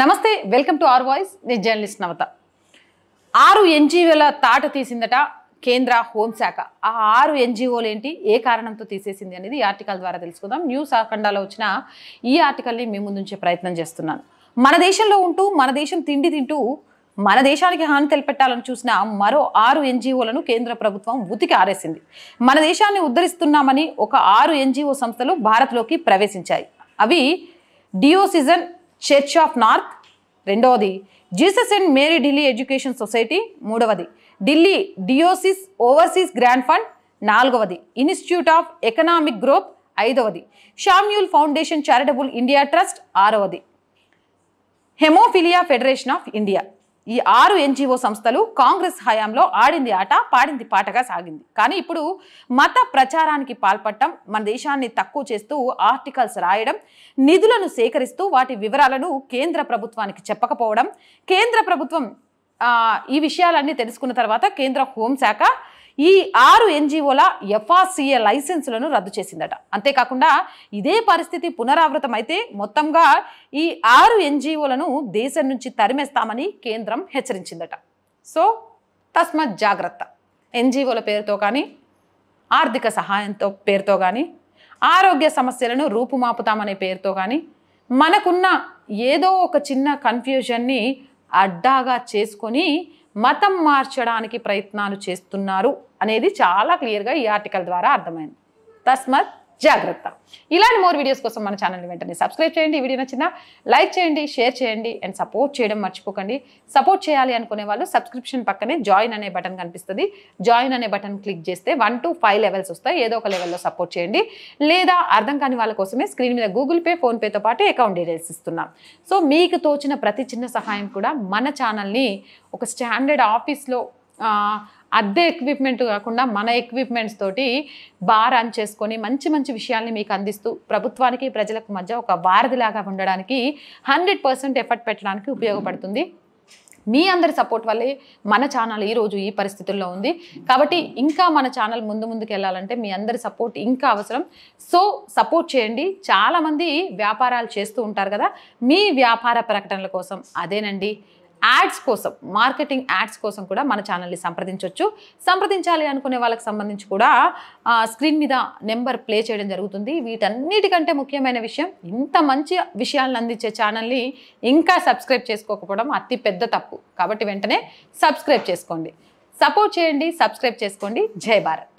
నమస్తే welcome to R Voice నేను journalist Navata ఆరు ఎన్జిఓల తాట తీసిందట కేంద్ర హోంశాఖ ఆ ఆరు ఎన్జిఓలు ఏంటి ఏ కారణంతో తీసేసింది అనేది ఈ ఆర్టికల్ ద్వారా తెలుసుకుందాం న్యూస్ ఆఖండాలో వచ్చిన ఈ ఆర్టికల్ని మీ ముందుంచే ప్రయత్నం చేస్తున్నాను మన దేశంలో ఉంటూ మన దేశం తిండి తింటూ మన దేశానికి హాని తెలిపెట్టాలని చూసిన మరో ఆరు ఎన్జిఓలను కేంద్ర ప్రభుత్వం ఉతికి ఆరేసింది మన దేశాన్ని ఉద్ధరిస్తున్నామని ఒక ఆరు ఎన్జిఓ సంస్థలు భారత్లోకి ప్రవేశించాయి అవి డియోసిజన్ చర్చ్ ఆఫ్ నార్క్ రెండవది Jesus and Mary Delhi education society మూడవది Delhi diocese overseas grand fund నాలుగవది ఇన్స్టిట్యూట్ ఆఫ్ ఎకనామిక్ గ్రోత్ ఐదవది Samuel foundation charitable India trust ఆరవది హెమోఫిలియా ఫెడరేషన్ ఆఫ్ ఇండియా ఈ ఆరు ఎన్జిఓ సంస్థలు కాంగ్రెస్ హయాంలో ఆడింది ఆట పాడింది పాటగా సాగింది కానీ ఇప్పుడు మత ప్రచారానికి పాల్పడటం మన దేశాన్ని తక్కువ చేస్తూ ఆర్టికల్స్ రాయడం నిధులను సేకరిస్తూ వాటి వివరాలను కేంద్ర ప్రభుత్వానికి చెప్పకపోవడం కేంద్ర ప్రభుత్వం ఈ విషయాలన్నీ తెలుసుకున్న తర్వాత కేంద్ర హోంశాఖ ఈ ఆరు ఎన్జిఓల ఎఫ్ఆర్సీఏ లైసెన్సులను రద్దు చేసిందట అంతేకాకుండా ఇదే పరిస్థితి పునరావృతం అయితే మొత్తంగా ఈ ఆరు ఎన్జిఓలను దేశం నుంచి తరిమేస్తామని కేంద్రం హెచ్చరించిందట సో తస్మత్ జాగ్రత్త ఎన్జిఓల పేరుతో కానీ ఆర్థిక సహాయంతో పేరుతో కానీ ఆరోగ్య సమస్యలను రూపుమాపుతామనే పేరుతో కానీ మనకున్న ఏదో ఒక చిన్న కన్ఫ్యూజన్ని అడ్డాగా చేసుకొని మతం మార్చడానికి ప్రయత్నాలు చేస్తున్నారు అనేది చాలా క్లియర్గా ఈ ఆర్టికల్ ద్వారా అర్థమైంది తస్మత్ జాగ్రత్త ఇలాంటి మోర్ వీడియోస్ కోసం మన ఛానల్ని వెంటనే సబ్స్క్రైబ్ చేయండి ఈ వీడియో నచ్చిన లైక్ చేయండి షేర్ చేయండి అండ్ సపోర్ట్ చేయడం మర్చిపోకండి సపోర్ట్ చేయాలి అనుకునే వాళ్ళు సబ్స్క్రిప్షన్ పక్కనే జాయిన్ అనే బటన్ కనిపిస్తుంది జాయిన్ అనే బటన్ క్లిక్ చేస్తే వన్ టు ఫైవ్ లెవెల్స్ వస్తాయి ఏదో ఒక లెవెల్లో సపోర్ట్ చేయండి లేదా అర్థం కాని వాళ్ళ కోసమే స్క్రీన్ మీద గూగుల్ పే ఫోన్పేతో పాటు అకౌంట్ డీటెయిల్స్ ఇస్తున్నాం సో మీకు తోచిన ప్రతి చిన్న సహాయం కూడా మన ఛానల్ని ఒక స్టాండర్డ్ ఆఫీస్లో అద్దె ఎక్విప్మెంట్ కాకుండా మన ఎక్విప్మెంట్స్ తోటి బార్ ఆన్ చేసుకొని మంచి మంచి విషయాల్ని మీకు అందిస్తూ ప్రభుత్వానికి ప్రజలకు మధ్య ఒక వారధిలాగా ఉండడానికి హండ్రెడ్ పర్సెంట్ ఎఫర్ట్ పెట్టడానికి ఉపయోగపడుతుంది మీ అందరి సపోర్ట్ వల్లే మన ఛానల్ ఈరోజు ఈ పరిస్థితుల్లో ఉంది కాబట్టి ఇంకా మన ఛానల్ ముందు ముందుకు వెళ్ళాలంటే మీ అందరి సపోర్ట్ ఇంకా అవసరం సో సపోర్ట్ చేయండి చాలామంది వ్యాపారాలు చేస్తూ ఉంటారు కదా మీ వ్యాపార ప్రకటనల కోసం అదేనండి యాడ్స్ కోసం మార్కెటింగ్ యాడ్స్ కోసం కూడా మన ఛానల్ని సంప్రదించవచ్చు సంప్రదించాలి అనుకునే వాళ్ళకి సంబంధించి కూడా స్క్రీన్ మీద నెంబర్ ప్లే చేయడం జరుగుతుంది వీటన్నిటికంటే ముఖ్యమైన విషయం ఇంత మంచి విషయాలను అందించే ఛానల్ని ఇంకా సబ్స్క్రైబ్ చేసుకోకపోవడం అతి పెద్ద తప్పు కాబట్టి వెంటనే సబ్స్క్రైబ్ చేసుకోండి సపోర్ట్ చేయండి సబ్స్క్రైబ్ చేసుకోండి జై భారత్